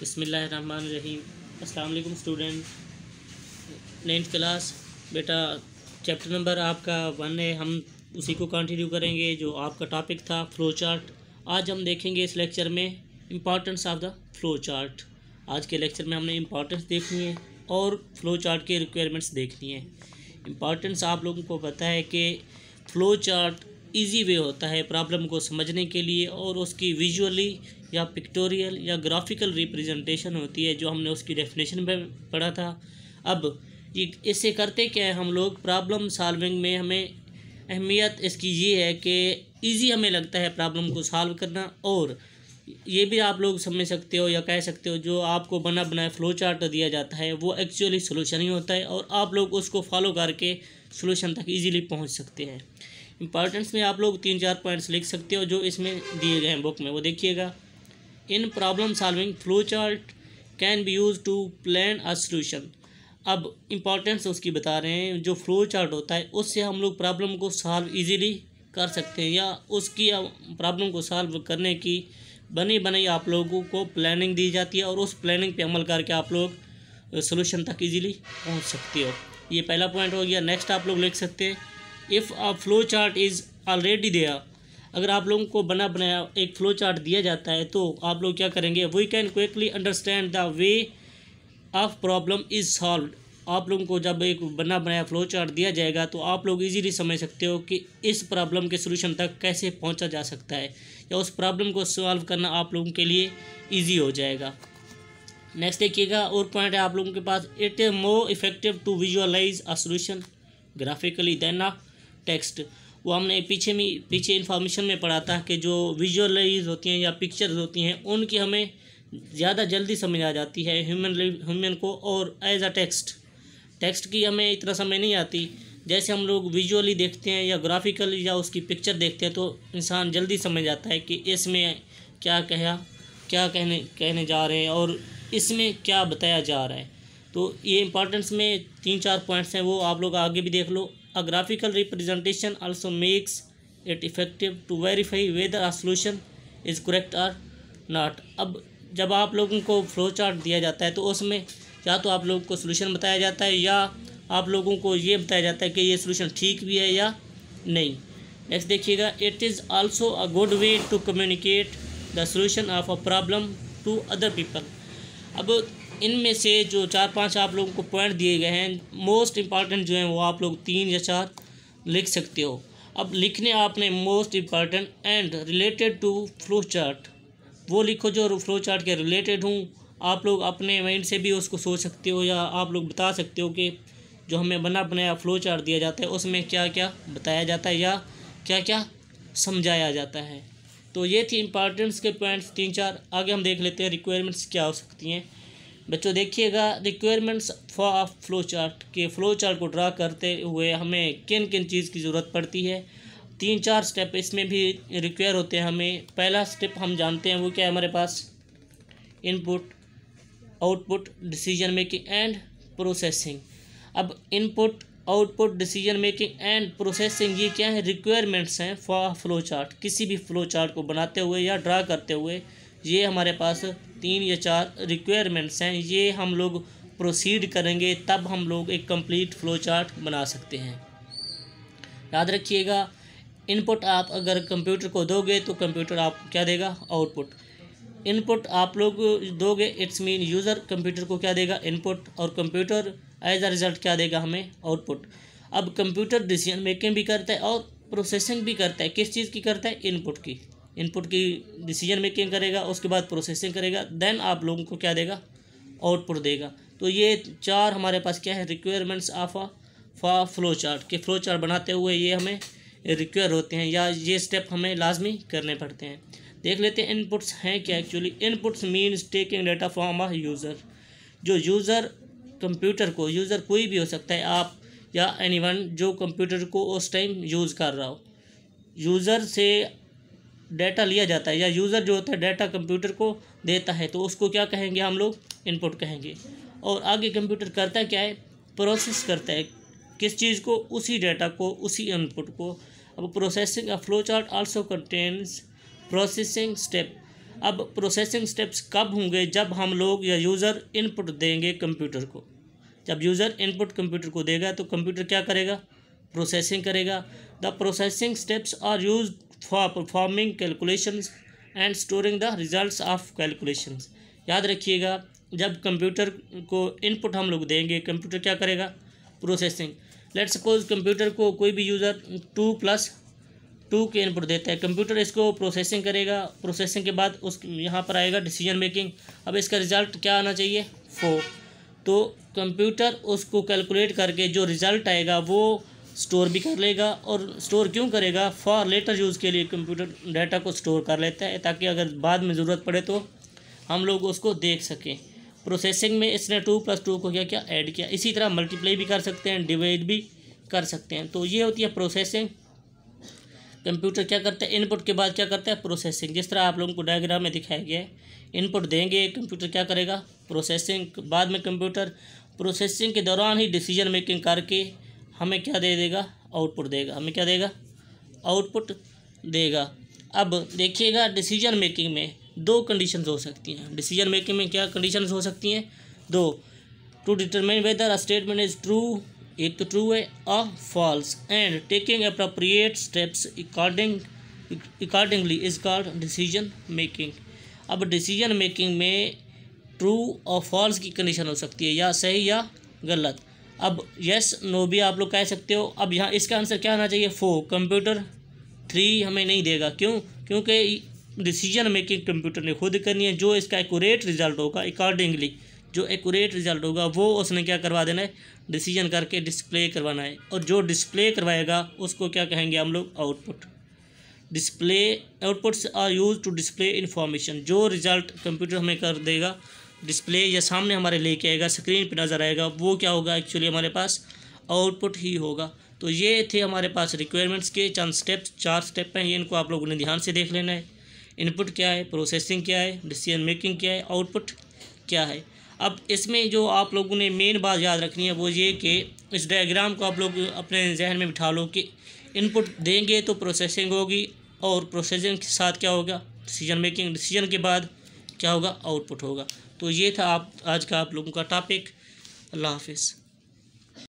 बसमीम अल्लाम student ninth class बेटा चैप्टर नंबर आपका वन है हम उसी को कंटिन्यू करेंगे जो आपका टॉपिक था फ्लो चार्ट आज हम देखेंगे इस लेक्चर में importance of the flow chart आज के लेक्चर में हमने इम्पॉर्टेंस देखनी है और फ्लो चार्ट के रिक्वायरमेंट्स देखनी है इम्पॉर्टेंस आप लोगों को पता है कि फ़्लो चार्ट इजी वे होता है प्रॉब्लम को समझने के लिए और उसकी विजुअली या पिक्टोरियल या ग्राफिकल रिप्रेजेंटेशन होती है जो हमने उसकी डेफिनेशन में पढ़ा था अब इससे करते क्या है हम लोग प्रॉब्लम सॉल्विंग में हमें अहमियत इसकी ये है कि इजी हमें लगता है प्रॉब्लम को सॉल्व करना और ये भी आप लोग समझ सकते हो या कह सकते हो जो आपको बना बनाया फ्लो चार्ट दिया जाता है वो एक्चुअली सोल्यूशन ही होता है और आप लोग उसको फॉलो करके सोल्यूशन तक ईजीली पहुँच सकते हैं इंपॉर्टेंस में आप लोग तीन चार पॉइंट्स लिख सकते हो जो इसमें दिए गए हैं बुक में वो देखिएगा in problem solving flow chart can be use to plan a solution अब इम्पॉर्टेंस उसकी बता रहे हैं जो फ्लो चार्ट होता है उससे हम लोग प्रॉब्लम को सॉल्व इजीली कर सकते हैं या उसकी प्रॉब्लम को सॉल्व करने की बनी बनी आप लोगों को प्लानिंग दी जाती है और उस प्लानिंग पे अमल करके आप लोग सोल्यूशन तक इजीली पहुंच सकते हो ये पहला पॉइंट हो गया नेक्स्ट आप लोग लिख सकते हैं if a flow chart is already दिया अगर आप लोगों को बना बनाया एक फ्लो चार्ट दिया जाता है तो आप लोग क्या करेंगे we can quickly understand the way of problem is solve आप लोगों को जब एक बना बनाया फ्लो चार्ट दिया जाएगा तो आप लोग इजीली समझ सकते हो कि इस प्रॉब्लम के सोल्यूशन तक कैसे पहुंचा जा सकता है या उस प्रॉब्लम को सॉल्व करना आप लोगों के लिए इजी हो जाएगा नेक्स्ट देखिएगा और पॉइंट है आप लोगों के पास it is more effective to visualise a solution graphically देना टेक्स्ट वो हमने पीछे में पीछे इन्फॉर्मेशन में पढ़ा था कि जो विजुअलाइज होती हैं या पिक्चर्स होती हैं उनकी हमें ज़्यादा जल्दी समझ आ जाती है ह्यूमन ह्यूमन को और एज अ टेक्स्ट टेक्स्ट की हमें इतना समय नहीं आती जैसे हम लोग विजुअली देखते हैं या ग्राफिकली या उसकी पिक्चर देखते हैं तो इंसान जल्दी समझ आता है कि इसमें क्या कहा क्या कहने कहने जा रहे हैं और इसमें क्या बताया जा रहा है तो ये इंपॉर्टेंस में तीन चार पॉइंट्स हैं वो आप लोग आगे भी देख लो a graphical representation also makes it effective to verify whether a solution is correct or not अब जब आप लोगों को फ्लो चार्ट दिया जाता है तो उसमें या तो आप लोगों को सोल्यूशन बताया जाता है या आप लोगों को ये बताया जाता है कि ये सोल्यूशन ठीक भी है या नहीं नेक्स्ट देखिएगा it is also a good way to communicate the solution of a problem to other people अब इनमें से जो चार पांच आप लोगों को पॉइंट दिए गए हैं मोस्ट इम्पॉर्टेंट जो हैं वो आप लोग तीन या चार लिख सकते हो अब लिखने आपने most important and related to flow chart वो लिखो जो फ्लो चार्ट के रिलेटेड हूँ आप लोग अपने माइंड से भी उसको सोच सकते हो या आप लोग बता सकते हो कि जो हमें बना बनाया फ्लो चार्ट दिया जाता है उसमें क्या क्या बताया जाता है या क्या क्या समझाया जाता है तो ये थी इम्पॉर्टेंस के पॉइंट्स तीन चार आगे हम देख लेते हैं रिक्वायरमेंट्स क्या हो सकती हैं बच्चों देखिएगा रिक्वायरमेंट्स ऑफ फ्लो चार्ट के फ्लो चार्ट को ड्रा करते हुए हमें किन किन चीज़ की ज़रूरत पड़ती है तीन चार स्टेप इसमें भी रिक्वायर होते हैं हमें पहला स्टेप हम जानते हैं वो क्या है हमारे पास input output decision making and processing अब input output decision making and processing ये क्या है रिक्वायरमेंट्स हैं फॉर फ्लो चार्ट किसी भी फ्लो चार्ट को बनाते हुए या ड्रा करते हुए ये हमारे पास तीन या चार रिक्वायरमेंट्स हैं ये हम लोग प्रोसीड करेंगे तब हम लोग एक कंप्लीट फ्लो चार्ट बना सकते हैं याद रखिएगा इनपुट आप अगर कंप्यूटर को दोगे तो कंप्यूटर आप क्या देगा आउटपुट इनपुट आप लोग दोगे इट्स मीन यूज़र कंप्यूटर को क्या देगा इनपुट और कंप्यूटर एज अ रिज़ल्ट क्या देगा हमें आउटपुट अब कंप्यूटर डिसीजन मेकिंग भी करता है और प्रोसेसिंग भी करता है किस चीज़ की करता है इनपुट की इनपुट की डिसीजन मेकिंग करेगा उसके बाद प्रोसेसिंग करेगा देन आप लोगों को क्या देगा आउटपुट देगा तो ये चार हमारे पास क्या है requirements of for flow chart के फ्लो चार्ट बनाते हुए ये हमें रिक्वायर होते हैं या ये स्टेप हमें लाजमी करने पड़ते हैं देख लेते हैं इनपुट्स हैं क्या actually inputs means taking data from a user जो यूज़र कंप्यूटर को यूज़र कोई भी हो सकता है आप या एनीवन जो कंप्यूटर को उस टाइम यूज़ कर रहा हो यूज़र से डेटा लिया जाता है या यूज़र जो होता है डाटा कंप्यूटर को देता है तो उसको क्या कहेंगे हम लोग इनपुट कहेंगे और आगे कंप्यूटर करता है क्या है प्रोसेस करता है किस चीज़ को उसी डेटा को उसी इनपुट को अब processing of flow chart also contains processing step अब प्रोसेसिंग स्टेप्स कब होंगे जब हम लोग या यूज़र इनपुट देंगे कंप्यूटर को जब यूज़र इनपुट कंप्यूटर को देगा तो कंप्यूटर क्या करेगा प्रोसेसिंग करेगा the processing steps are use for performing calculation and storing the result of calculation याद रखिएगा जब कंप्यूटर को इनपुट हम लोग देंगे कंप्यूटर क्या करेगा प्रोसेसिंग लेट सपोज कंप्यूटर को कोई भी यूज़र टू प्लस टू के इनपुट देता है कंप्यूटर इसको प्रोसेसिंग करेगा प्रोसेसिंग के बाद उस यहाँ पर आएगा डिसीजन मेकिंग अब इसका रिज़ल्ट क्या आना चाहिए फोर तो कंप्यूटर उसको कैलकुलेट करके जो रिज़ल्ट आएगा वो स्टोर भी कर लेगा और स्टोर क्यों करेगा फॉर लेटर यूज़ के लिए कंप्यूटर डाटा को स्टोर कर लेता है ताकि अगर बाद में ज़रूरत पड़े तो हम लोग उसको देख सकें प्रोसेसिंग में इसने टू प्लस टू को क्या क्या ऐड किया इसी तरह मल्टीप्लाई भी कर सकते हैं डिवाइड भी कर सकते हैं तो ये होती है प्रोसेसिंग कंप्यूटर क्या करता है इनपुट के बाद क्या करता है प्रोसेसिंग जिस तरह आप लोगों को डायग्राम में दिखाया गया है इनपुट देंगे कंप्यूटर क्या करेगा प्रोसेसिंग बाद में कंप्यूटर प्रोसेसिंग के दौरान ही डिसीजन मेकिंग करके हमें क्या दे देगा आउटपुट देगा हमें क्या देगा आउटपुट देगा अब देखिएगा डिसीजन मेकिंग में दो कंडीशन हो सकती हैं डिसीजन मेकिंग में क्या कंडीशन हो सकती हैं दो to determine whether a statement is true एक तो ट्रू है अ false and taking appropriate steps according accordingly is called decision making अब डिसीजन मेकिंग में ट्रू और फॉल्स की कंडीशन हो सकती है या सही या गलत अब यस नो भी आप लोग कह सकते हो अब यहाँ इसका आंसर क्या होना चाहिए फो कंप्यूटर थ्री हमें नहीं देगा क्यों क्योंकि डिसीजन मेकिंग कंप्यूटर ने खुद करनी है जो इसका एकूरेट रिजल्ट होगा अकॉर्डिंगली जो एकूरेट रिजल्ट होगा वो उसने क्या करवा देना है डिसीजन करके डिस्प्ले करवाना है और जो डिस्प्ले करवाएगा उसको क्या कहेंगे हम लोग output display outputs are use to display information जो रिज़ल्ट कंप्यूटर हमें कर देगा डिस्प्ले या सामने हमारे लेके आएगा स्क्रीन पे नज़र आएगा वो क्या होगा एक्चुअली हमारे पास आउटपुट ही होगा तो ये थे हमारे पास रिक्वायरमेंट्स के चंद स्टेप्स चार स्टेप हैं ये इनको आप लोगों ने ध्यान से देख लेना है इनपुट क्या है प्रोसेसिंग क्या है डिसीजन मेकिंग क्या है आउटपुट क्या है अब इसमें जो आप लोगों ने मेन बात याद रखनी है वो ये कि इस डायग्राम को आप लोग अपने जहन में बिठा लो कि इनपुट देंगे तो प्रोसेसिंग होगी और प्रोसेसिंग के साथ क्या होगा डिसीजन मेकिंग डिसीजन के बाद क्या होगा आउटपुट होगा तो ये था आप आज का आप लोगों का टॉपिक अल्लाह हाफिज़